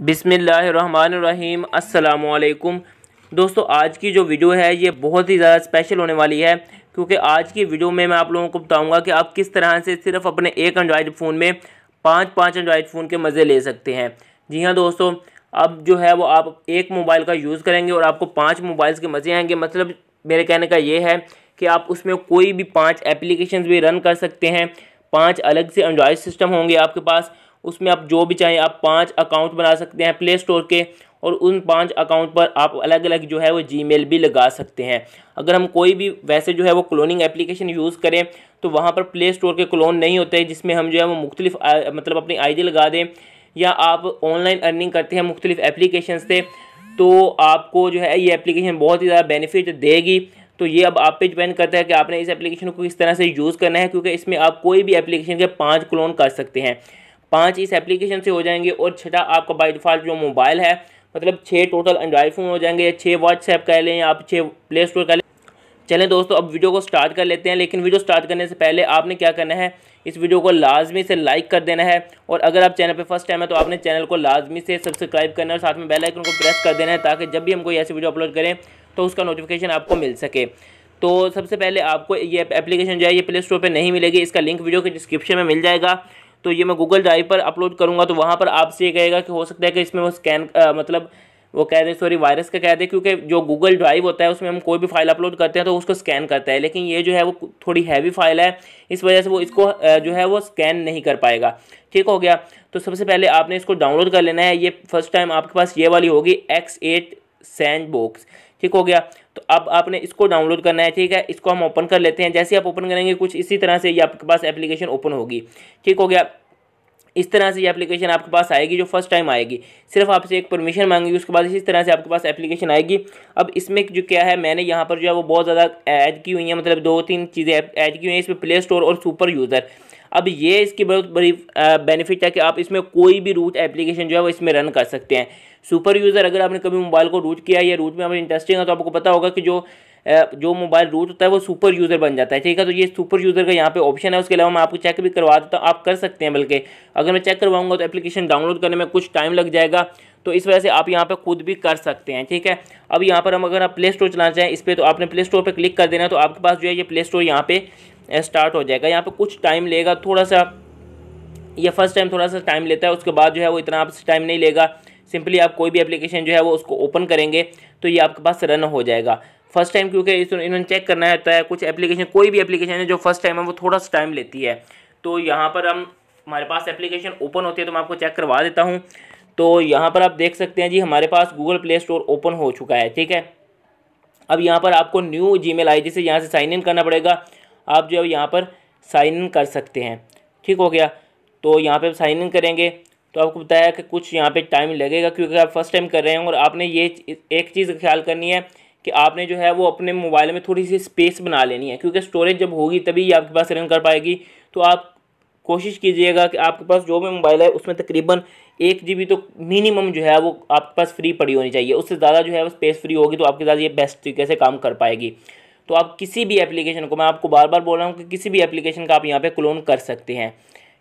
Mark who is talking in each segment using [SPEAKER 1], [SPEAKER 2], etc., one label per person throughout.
[SPEAKER 1] बिसमीम् अल्लाम दोस्तों आज की जो वीडियो है ये बहुत ही ज़्यादा स्पेशल होने वाली है क्योंकि आज की वीडियो में मैं आप लोगों को बताऊंगा कि आप किस तरह से सिर्फ अपने एक एंड्रॉयड फ़ोन में पाँच पाँच एंड्रॉयड फ़ोन के मज़े ले सकते हैं जी हाँ दोस्तों अब जो है वो आप एक मोबाइल का यूज़ करेंगे और आपको पाँच मोबाइल्स के मज़े आएंगे मतलब मेरे कहने का ये है कि आप उसमें कोई भी पाँच एप्लीकेशन भी रन कर सकते हैं पाँच अलग से एंड्रॉयड सिस्टम होंगे आपके पास उसमें आप जो भी चाहें आप पाँच अकाउंट बना सकते हैं प्ले स्टोर के और उन पांच अकाउंट पर आप अलग अलग जो है वो जीमेल भी लगा सकते हैं अगर हम कोई भी वैसे जो है वो क्लोनिंग एप्लीकेशन यूज़ करें तो वहाँ पर प्ले स्टोर के क्लोन नहीं होते जिसमें हम जो है वो मुख्तलिफ मतलब अपनी आईडी लगा दें या आप ऑनलाइन अर्निंग करते हैं मुख्तलिफ एप्लीकेशन से तो आपको जो है ये एप्लीकेशन बहुत ही ज़्यादा बेनिफिट देगी तो ये अब आप पे डिपेंड करता है कि आपने इस एप्लीकेशन को किस तरह से यूज़ करना है क्योंकि इसमें आप कोई भी एप्लीकेशन के पाँच क्लोन कर सकते हैं पाँच इस एप्लीकेशन से हो जाएंगे और छठा आपका बाई डिफ़ॉल्ट जो मोबाइल है मतलब छः टोटल एंड्रॉइड फ़ोन हो जाएंगे या छः व्हाट्सएप कह लें आप छः प्ले स्टोर कह लें चलें दोस्तों अब वीडियो को स्टार्ट कर लेते हैं लेकिन वीडियो स्टार्ट करने से पहले आपने क्या करना है इस वीडियो को लाजमी से लाइक कर देना है और अगर आप चैनल पर फर्स्ट टाइम है तो आपने चैनल को लाजमी से सब्सक्राइब करना है और साथ में बेल आइकन को प्रेस कर देना है ताकि जब भी हम कोई ऐसी वीडियो अपलोड करें तो उसका नोटिफिकेशन आपको मिल सके तो सबसे पहले आपको ये एप्लीकेशन जो है ये प्ले स्टोर पर नहीं मिलेगी इसका लिंक वीडियो के डिस्क्रिप्शन में मिल जाएगा तो ये मैं गूगल ड्राइव पर अपलोड करूँगा तो वहाँ पर आपसे ये कहेगा कि हो सकता है कि इसमें वो स्कैन मतलब वो कह दें सॉरी वायरस का कह दें क्योंकि जो गूगल ड्राइव होता है उसमें हम कोई भी फाइल अपलोड करते हैं तो उसको स्कैन करता है लेकिन ये जो है वो थोड़ी हैवी फाइल है इस वजह से वो इसको जो है वो स्कैन नहीं कर पाएगा ठीक हो गया तो सबसे पहले आपने इसको डाउनलोड कर लेना है ये फर्स्ट टाइम आपके पास ये वाली होगी एक्स एट सैंड बॉक्स ठीक हो गया तो अब आपने इसको डाउनलोड करना है ठीक है इसको हम ओपन कर लेते हैं जैसे आप ओपन करेंगे कुछ इसी तरह से ये आपके पास एप्लीकेशन ओपन होगी ठीक हो गया इस तरह से ये एप्लीकेशन आपके पास आएगी जो फर्स्ट टाइम आएगी सिर्फ आपसे एक परमिशन मांगेगी उसके बाद इसी तरह से आपके पास एप्लीकेशन आएगी अब इसमें जो क्या है मैंने यहाँ पर जो है वो बहुत ज़्यादा ऐड की हुई है मतलब दो तीन चीज़ें ऐड की हुई हैं इसमें प्ले स्टोर और सुपर यूज़र अब ये इसकी बहुत बड़ी बेनिफिट है कि आप इसमें कोई भी रूट एप्लीकेशन जो है वो इसमें रन कर सकते हैं सुपर यूज़र अगर आपने कभी मोबाइल को रूट किया या रूट में आपने इंटरेस्टिंग है तो आपको पता होगा कि जो जो मोबाइल रूट होता है वो सुपर यूज़र बन जाता है ठीक है तो ये सुपर यूज़र का यहाँ पे ऑप्शन है उसके अलावा मैं आपको चेक भी करवा देता हूँ आप कर सकते हैं बल्कि अगर मैं चेक करवाऊंगा तो एप्लीकेशन डाउनलोड करने में कुछ टाइम लग जाएगा तो इस वजह से आप यहाँ पे खुद भी कर सकते हैं ठीक है अब यहाँ पर हम अगर आप प्ले स्टोर चलाना चाहें इस पर तो आपने प्ले स्टोर पर क्लिक कर देना तो आपके पास जो है ये प्ले स्टोर यहाँ पर स्टार्ट हो जाएगा यहाँ पर कुछ टाइम लेगा थोड़ा सा ये फर्स्ट टाइम थोड़ा सा टाइम लेता है उसके बाद जो है वो इतना आपसे टाइम नहीं लेगा सिंपली आप कोई भी एप्लीकेशन जो है वो उसको ओपन करेंगे तो ये आपके पास रन हो जाएगा फर्स्ट टाइम क्योंकि इन्होंने चेक करना होता है तो कुछ एप्लीकेशन कोई भी एप्लीकेशन है जो फर्स्ट टाइम है वो थोड़ा सा टाइम लेती है तो यहाँ पर हम हमारे पास एप्लीकेशन ओपन होती है तो मैं आपको चेक करवा देता हूँ तो यहाँ पर आप देख सकते हैं जी हमारे पास गूगल प्ले स्टोर ओपन हो चुका है ठीक है अब यहाँ पर आपको न्यू जी मेल आई से यहाँ से साइन इन करना पड़ेगा आप जो है यहाँ पर साइन इन कर सकते हैं ठीक हो गया तो यहाँ पर साइन इन करेंगे तो आपको बताया कि कुछ यहाँ पे टाइम लगेगा क्योंकि आप फर्स्ट टाइम कर रहे हैं और आपने ये एक चीज़ ख्याल करनी है कि आपने जो है वो अपने मोबाइल में थोड़ी सी स्पेस बना लेनी है क्योंकि स्टोरेज जब होगी तभी आपके पास रन कर पाएगी तो आप कोशिश कीजिएगा कि आपके पास जो भी मोबाइल है उसमें तकरीबन एक जी तो मिनिमम जो है वो आपके पास फ्री पड़ी होनी चाहिए उससे ज़्यादा जो है वो स्पेस फ्री होगी तो आपके साथ ये बेस्ट तरीके से काम कर पाएगी तो आप किसी भी एप्लीकेशन को मैं आपको बार बार बोल रहा हूँ कि किसी भी एप्लीकेशन का आप यहाँ पे क्लोन कर सकते हैं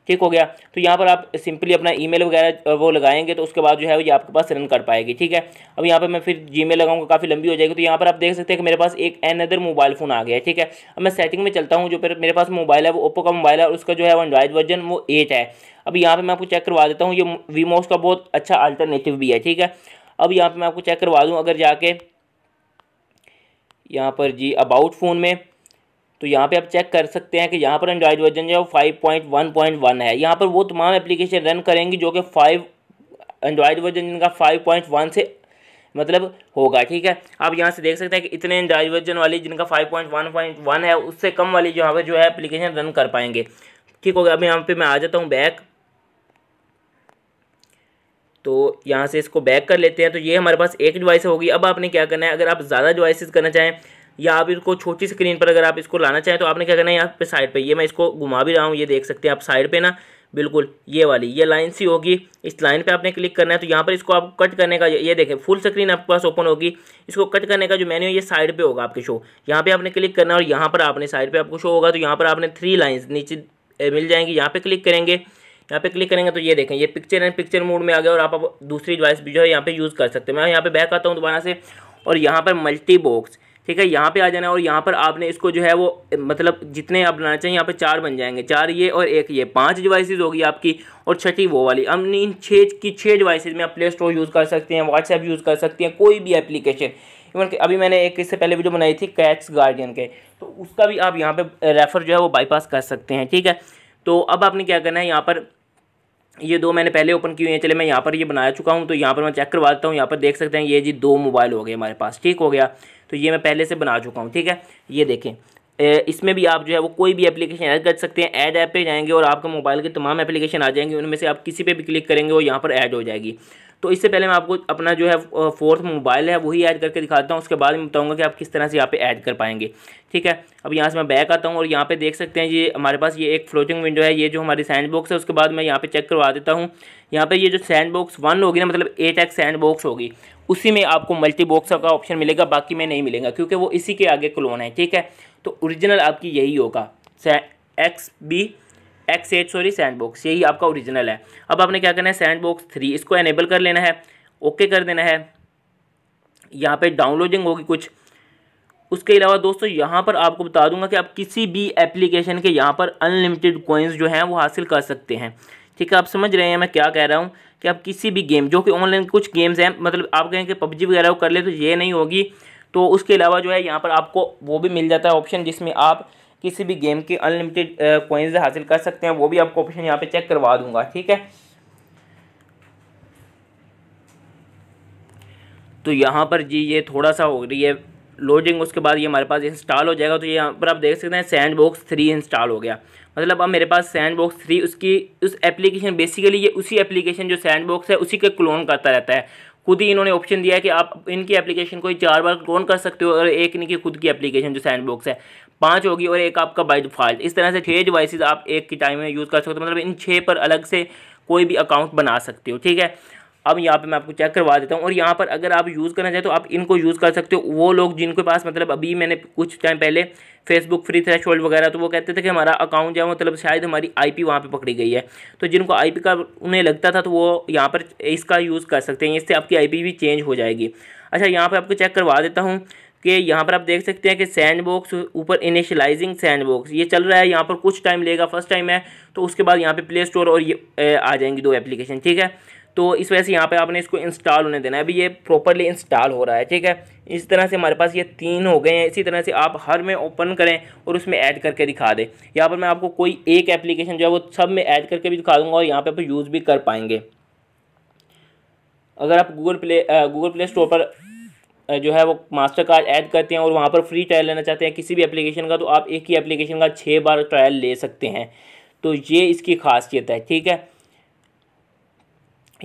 [SPEAKER 1] ठीक हो गया तो यहाँ पर आप सिंपली अपना ईमेल वगैरह वो लगाएंगे तो उसके बाद जो है ये आपके पास रन कर पाएगी ठीक है अब यहाँ पर मैं फिर जी मेल काफ़ी लंबी हो जाएगी तो यहाँ पर आप देख सकते हैं कि मेरे पास एक एन अदर मोबाइल फ़ोन आ गया है ठीक है अब मैं सेटिंग में चलता हूँ जो मेरे पास मोबाइल है वो ओप्पो का मोबाइल है और उसका जो है वो एंड्रॉइड वर्जन वो एट है अब यहाँ पर मैं आपको चेक करवा देता हूँ ये वीमोस का बहुत अच्छा अल्टरनेटिव भी है ठीक है अब यहाँ पर मैं आपको चेक करवा दूँ अगर जाके यहाँ पर जी अबाउट फ़ोन में तो यहाँ पे आप चेक कर सकते हैं कि यहाँ पर एंड्रॉयड वर्जन जो है five point one point one है यहाँ पर वो तमाम एप्लीकेशन रन करेंगी जो कि फाइव एंड्रॉयड वर्जन जिनका फाइव पॉइंट वन से मतलब होगा ठीक है आप यहाँ से देख सकते हैं कि इतने एंड्रॉयड वर्जन वाली जिनका five point one point one है उससे कम वाली जो यहाँ पर जो है एप्लीकेशन रन कर पाएंगे ठीक हो गया अब यहाँ पर मैं आ जाता हूँ बैक तो यहाँ से इसको बैक कर लेते हैं तो ये हमारे पास एक डिवाइस होगी अब आपने क्या करना है अगर आप ज़्यादा डिवाइसेस करना चाहें या आप इसको छोटी स्क्रीन पर अगर आप इसको लाना चाहें तो आपने क्या करना है यहाँ पे साइड पे ये मैं इसको घुमा भी रहा हूँ ये देख सकते हैं आप साइड पे ना बिल्कुल ये वाली ये लाइन सी होगी इस लाइन पे आपने क्लिक करना है तो यहाँ पर इसको आप कट करने का ये देखें फुल स्क्रीन आपके पास ओपन होगी इसको कट करने का जो है ये साइड पर होगा आपके शो यहाँ पर आपने क्लिक करना है और यहाँ पर आपने साइड पर आपको शो होगा तो यहाँ पर आपने थ्री लाइन्स नीचे मिल जाएंगी यहाँ पर क्लिक करेंगे यहाँ पे क्लिक करेंगे तो ये देखें ये पिक्चर एंड पिक्चर मोड में आ गया और आप, दूसरी डिवाइस भी जो है यहाँ पे यूज़ कर सकते हैं मैं यहाँ पे बैक आता हूँ दोबारा से और यहाँ पर मल्टी बॉक्स ठीक है यहाँ पे आ जाना है और यहाँ पर आपने इसको जो है वो मतलब जितने आप बनाना चाहिए यहाँ पे चार बन जाएंगे चार ये और एक ये पांच डिवाइस होगी आपकी और छठी वो वाली हम इन छः की छः डिवाइस में आप प्ले स्टोर यूज़ कर सकते हैं व्हाट्सएप यूज़ कर सकते हैं कोई भी एप्लीकेशन इवन अभी मैंने एक इससे पहले वीडियो बनाई थी कैट्स गार्डियन के तो उसका भी आप यहाँ पर रेफ़र जो है वो बाईपास कर सकते हैं ठीक है तो अब आपने क्या करना है यहाँ पर ये दो मैंने पहले ओपन किए हैं चले मैं यहाँ पर ये बना चुका हूँ तो यहाँ पर मैं चेक करवा देता हूँ यहाँ पर देख सकते हैं ये जी दो मोबाइल हो गए हमारे पास ठीक हो गया तो ये मैं पहले से बना चुका हूँ ठीक है ये देखें इसमें भी आप जो है वो कोई भी एप्लीकेशन ऐड कर सकते हैं ऐड ऐप पे जाएंगे और आपके मोबाइल के तमाम एप्लीकेशन आ जाएंगे उनमें से आप किसी पे भी क्लिक करेंगे वो यहाँ पर ऐड हो जाएगी तो इससे पहले मैं आपको अपना जो है फोर्थ मोबाइल है वही ऐड करके दिखाता हूँ उसके बाद मैं बताऊँगा कि आप किस तरह से यहाँ पे ऐड कर पाएंगे ठीक है अब यहाँ से मैं बैक आता हूँ और यहाँ पे देख सकते हैं ये हमारे पास ये एक फ्लोटिंग विंडो है ये जो हमारी सैंड बॉक्स है उसके बाद मैं यहाँ पे चेक करवा देता हूँ यहाँ पे ये जो सैंड बॉक्स वन होगी ना मतलब एट एक्स सैंड बॉक्स होगी उसी में आपको मल्टी बॉक्स का ऑप्शन मिलेगा बाकी में नहीं मिलेगा क्योंकि वो इसी के आगे क्लोन है ठीक है तो ओरिजिनल आपकी यही होगा X B X eight sorry sandbox यही आपका ओरिजिनल है अब आपने क्या करना है सैंड बॉक्स थ्री इसको एनेबल कर लेना है ओके कर देना है यहाँ पे डाउनलोडिंग होगी कुछ उसके अलावा दोस्तों यहाँ पर आपको बता दूंगा कि आप किसी भी एप्लीकेशन के यहाँ पर अनलिमिटेड कोइंस जो हैं वो हासिल कर सकते हैं ठीक है आप समझ रहे हैं मैं क्या कह रहा हूँ कि आप किसी भी गेम जो कि ऑनलाइन कुछ गेम्स हैं मतलब आप कहें कि पबजी वगैरह वो कर ले तो ये नहीं होगी तो उसके अलावा जो है यहाँ पर आपको वो भी मिल जाता है ऑप्शन जिसमें आप किसी भी गेम के अनलिमिटेड कोइंस हासिल कर सकते हैं वो भी आपको ऑप्शन यहाँ पे चेक करवा दूंगा ठीक है तो यहाँ पर जी ये थोड़ा सा हो रही है लोडिंग उसके बाद ये हमारे पास इंस्टॉल हो जाएगा तो यहाँ पर आप देख सकते हैं सैंड बॉक्स थ्री इंस्टॉल हो गया मतलब अब मेरे पास सैंड बॉक्स थ्री उसकी उस एप्लीकेशन बेसिकली ये उसी एप्लीकेशन जो सैंड बॉक्स है उसी के क्लोन करता रहता है खुद ही इन्होंने ऑप्शन दिया है कि आप इनकी एप्लीकेशन को चार बार क्लोन कर सकते हो और एक इनकी खुद की एप्लीकेशन जो सैंडबॉक्स है पांच होगी और एक आपका बाई डिफॉल्ट इस तरह से छह डिवाइसेस आप एक के टाइम में यूज़ कर सकते हो मतलब इन छः पर अलग से कोई भी अकाउंट बना सकते हो ठीक है अब यहाँ पे मैं आपको चेक करवा देता हूँ और यहाँ पर अगर आप यूज़ करना चाहें तो आप इनको यूज़ कर सकते हो वो लोग जिनके पास मतलब अभी मैंने कुछ टाइम पहले फेसबुक फ्री थ्रेश वगैरह तो वो कहते थे कि हमारा अकाउंट जो है मतलब शायद हमारी आई पी वहाँ पर पकड़ी गई है तो जिनको आई पी का उन्हें लगता था तो वो यहाँ पर इसका यूज़ कर सकते हैं इससे आपकी आई पी भी चेंज हो जाएगी अच्छा यहाँ पर आपको चेक करवा देता हूँ कि यहाँ पर आप देख सकते हैं कि सैंड बॉक्स ऊपर इनिशलाइजिंग सैंड बॉक्स ये चल रहा है यहाँ पर कुछ टाइम लेगा फर्स्ट टाइम है तो उसके बाद यहाँ पे प्ले स्टोर और ये आ जाएंगी दो एप्लीकेशन ठीक है तो इस वजह से यहाँ पे आपने इसको इंस्टॉल होने देना है अभी ये प्रॉपरली इंस्टॉल हो रहा है ठीक है इस तरह से हमारे पास ये तीन हो गए हैं इसी तरह से आप हर में ओपन करें और उसमें ऐड करके दिखा दें यहाँ पर मैं आपको कोई एक एप्लीकेशन जो है वो सब में ऐड करके भी दिखा दूँगा और यहाँ पर आप यूज़ भी कर पाएंगे अगर आप Google play Google play store पर जो है वो मास्टर कार्ड ऐड करते हैं और वहाँ पर फ्री ट्रायल लेना चाहते हैं किसी भी एप्लीकेशन का तो आप एक ही एप्लीकेशन का छः बार ट्रायल ले सकते हैं तो ये इसकी खासियत है ठीक है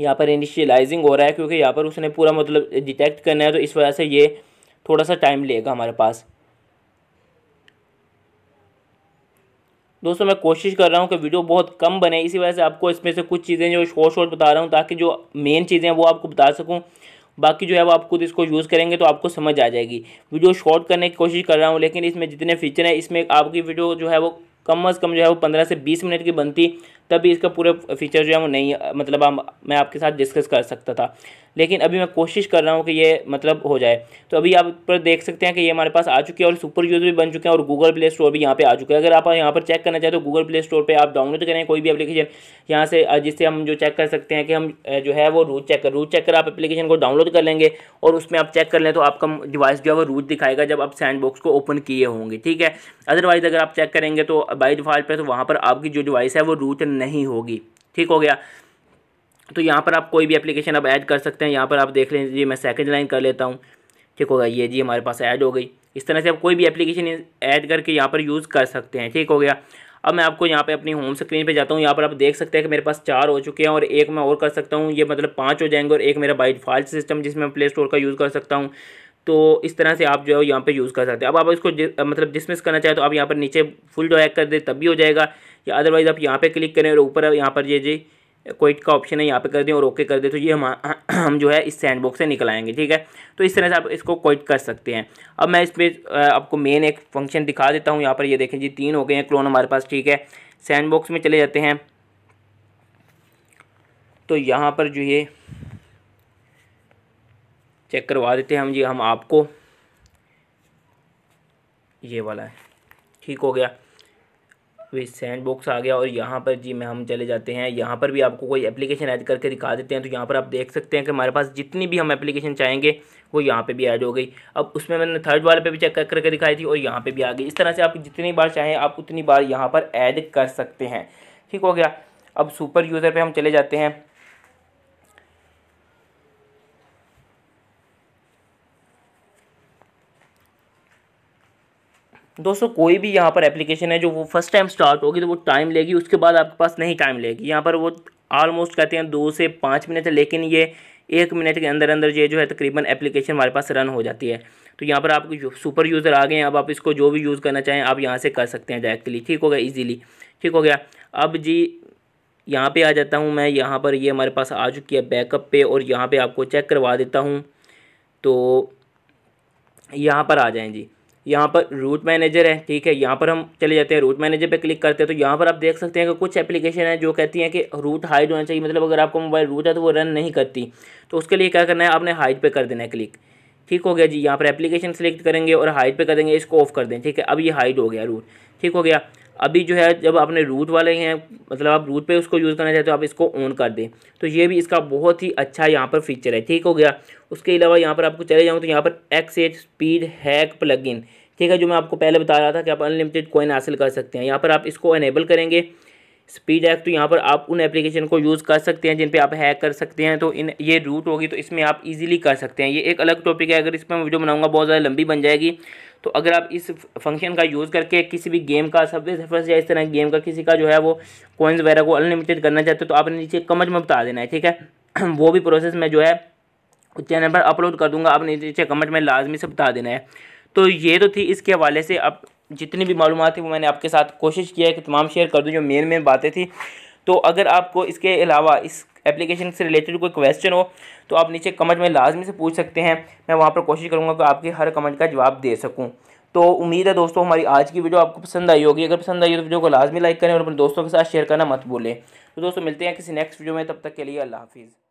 [SPEAKER 1] यहाँ पर इनिशियलाइजिंग हो रहा है क्योंकि यहाँ पर उसने पूरा मतलब डिटेक्ट करना है तो इस वजह से ये थोड़ा सा टाइम लेगा हमारे पास दोस्तों मैं कोशिश कर रहा हूँ कि वीडियो बहुत कम बने इसी वजह से आपको इसमें से कुछ चीज़ें जो शॉर्ट शॉर्ट बता रहा हूँ ताकि जो मेन चीज़ें वो आपको बता सकूँ बाकी जो है वो आप खुद इसको यूज़ करेंगे तो आपको समझ आ जाएगी वीडियो शॉर्ट करने की कोशिश कर रहा हूँ लेकिन इसमें जितने फीचर हैं इसमें आपकी वीडियो जो है वो कम अज़ कम जो है वो पंद्रह से बीस मिनट की बनती तभी इसका पूरा फीचर जो है वो नहीं मतलब आ, मैं आपके साथ डिस्कस कर सकता था लेकिन अभी मैं कोशिश कर रहा हूँ कि ये मतलब हो जाए तो अभी आप पर देख सकते हैं कि ये हमारे पास आ चुकी है और सुपर यूज़ भी बन चुके हैं और गूगल प्ले स्टोर भी यहाँ पे आ चुके हैं अगर आप यहाँ पर चेक करना चाहें तो गूगल प्ले स्टोर पे आप डाउनलोड करें कोई भी एप्लीकेशन यहाँ से जिससे हम जो चेक कर सकते हैं कि हम जो है वो रूट चेक कर रूट चेक कर आप एप्लीकेशन को डाउनलोड कर लेंगे और उसमें आप चेक कर लें तो आपका डिवाइस जो है वो रूट दिखाएगा जब आप सैंड बॉक्स को ओपन किए होंगे ठीक है अदरवाइज़ अगर आप चेक करेंगे तो बाई डिफ़ॉल्ट पर तो वहाँ पर आपकी जो डिवाइस है वो रूट नहीं होगी ठीक हो गया तो यहाँ पर आप कोई भी एप्लीकेशन अब ऐड कर सकते हैं यहाँ पर आप देख जी मैं सेकंड लाइन कर लेता हूँ ठीक होगा ये जी हमारे पास ऐड हो गई इस तरह से आप कोई भी एप्लीकेशन ऐड करके यहाँ पर यूज़ कर सकते हैं ठीक हो गया अब मैं आपको यहाँ पे अपनी होम स्क्रीन पे जाता हूँ यहाँ पर आप देख सकते हैं कि मेरे पास चार हो चुके हैं और एक मैं और कर सकता हूँ ये मतलब पाँच हो जाएंगे और एक मेरा बाई फाइल सिस्टम जिसमें मैं प्ले स्टोर का यूज़ कर सकता हूँ तो इस तरह से आप जो है यहाँ पर यूज़ कर सकते हैं अब आप इसको मतलब डिसमिस करना चाहें तो आप यहाँ पर नीचे फुल ड्रैक कर दें तब भी हो जाएगा या अदरवाइज़ आप यहाँ पर क्लिक करें और ऊपर यहाँ पर ये जी क्विट का ऑप्शन है यहाँ पे कर दें और ओके कर दें तो ये हम हम जो है इस सैंड बॉक्स से निकल आएंगे ठीक है तो इस तरह से आप इसको क्विट कर सकते हैं अब मैं इस पर आपको मेन एक फंक्शन दिखा देता हूँ यहाँ पर ये देखें जी तीन हो गए हैं क्लोन हमारे पास ठीक है सैंड बॉक्स में चले जाते हैं तो यहाँ पर जो ये चेक करवा देते हैं हम जी हम आपको ये वाला है ठीक हो गया वे सैंड बॉक्स आ गया और यहाँ पर जी मैं हम चले जाते हैं यहाँ पर भी आपको कोई एप्लीकेशन ऐड करके दिखा देते हैं तो यहाँ पर आप देख सकते हैं कि हमारे पास जितनी भी हम एप्लीकेशन चाहेंगे वो यहाँ पे भी ऐड हो गई अब उसमें मैंने थर्ड वाले पे भी चेक करके दिखाई थी और यहाँ पे भी आ गई इस तरह से आप जितनी बार चाहें आप उतनी बार यहाँ पर ऐड कर सकते हैं ठीक हो गया अब सुपर यूज़र पर हम चले जाते हैं दोस्तों कोई भी यहाँ पर एप्लीकेशन है जो वो फर्स्ट टाइम स्टार्ट होगी तो वो टाइम लेगी उसके बाद आपके पास नहीं टाइम लेगी यहाँ पर वो आलमोस्ट कहते हैं दो से पाँच मिनट लेकिन ये एक मिनट के अंदर अंदर ये जो है तकरीबन एप्लीकेशन हमारे पास रन हो जाती है तो यहाँ पर आप सुपर यूज़र आ गए हैं अब आप इसको जो भी यूज़ करना चाहें आप यहाँ से कर सकते हैं डायरेक्टली ठीक हो गया ईजीली ठीक हो गया अब जी यहाँ पे आ जाता हूँ मैं यहाँ पर ये यह हमारे पास आ चुकी है बैकअप पे और यहाँ पे आपको चेक करवा देता हूँ तो यहाँ पर आ जाएँ जी यहाँ पर रूट मैनेजर है ठीक है यहाँ पर हम चले जाते हैं रूट मैनेजर पर क्लिक करते हैं तो यहाँ पर आप देख सकते हैं कि कुछ एप्लीकेशन है जो कहती हैं कि रूट हाइड होना चाहिए मतलब अगर आपका मोबाइल रूट है तो वो रन नहीं करती तो उसके लिए क्या करना है आपने हाइड पर कर देना है क्लिक ठीक हो गया जी यहाँ पर एप्लीकेशन सेलेक्ट करेंगे और हाइड पर कर देंगे इसको ऑफ कर दें ठीक है अब ये हाइड हो गया रूट ठीक हो गया अभी जो है जब आपने रूट वाले हैं मतलब आप रूट पे उसको यूज़ करना चाहते हो आप इसको ऑन कर दें तो ये भी इसका बहुत ही अच्छा यहाँ पर फीचर है ठीक हो गया उसके अलावा यहाँ पर आपको चले जाऊँ तो यहाँ पर X eight speed hack plugin ठीक है जो मैं आपको पहले बता रहा था कि आप अनलिमिटेड कॉइन हासिल कर सकते हैं यहाँ पर आप इसको इनेबल करेंगे स्पीड हैक तो यहाँ पर आप उन एप्लीकेशन को यूज़ कर सकते हैं जिन पे आप हैक कर सकते हैं तो इन ये रूट होगी तो इसमें आप इजीली कर सकते हैं ये एक अलग टॉपिक है अगर इस पर मैं वीडियो बनाऊंगा बहुत ज़्यादा लंबी बन जाएगी तो अगर आप इस फंक्शन का यूज़ करके किसी भी गेम का सबवे सफर्स या इस तरह गेम का किसी का जो है वो कॉइन्स वगैरह को अनलिमिटेड करना चाहते हो तो आपने नीचे कमेंट में बता देना है ठीक है वो भी प्रोसेस मैं जो है चैनल पर अपलोड कर दूँगा आपने नीचे कमेंट में लाजमी से बता देना है तो ये तो थी इसके हवाले से अब जितनी भी मालूम थी वो मैंने आपके साथ कोशिश किया है कि तमाम शेयर कर दूँ जो मेन मेन बातें थी तो अगर आपको इसके अलावा इस एप्लीकेशन से रिलेटेड कोई क्वेश्चन हो तो आप नीचे कमेंट में लाजमी से पूछ सकते हैं मैं वहाँ पर कोशिश करूँगा कि आपके हर कमेंट का जवाब दे सकूँ तो उम्मीद है दोस्तों हमारी आज की वीडियो आपको पसंद आई होगी अगर पसंद आई हो तो वीडियो को लाजमी लाइक करें और अपने दोस्तों के साथ शेयर करना मत भूलें तो दोस्तों मिलते हैं किसी नेक्स्ट वीडियो में तब तक के लिए अल्लाह हाफिज़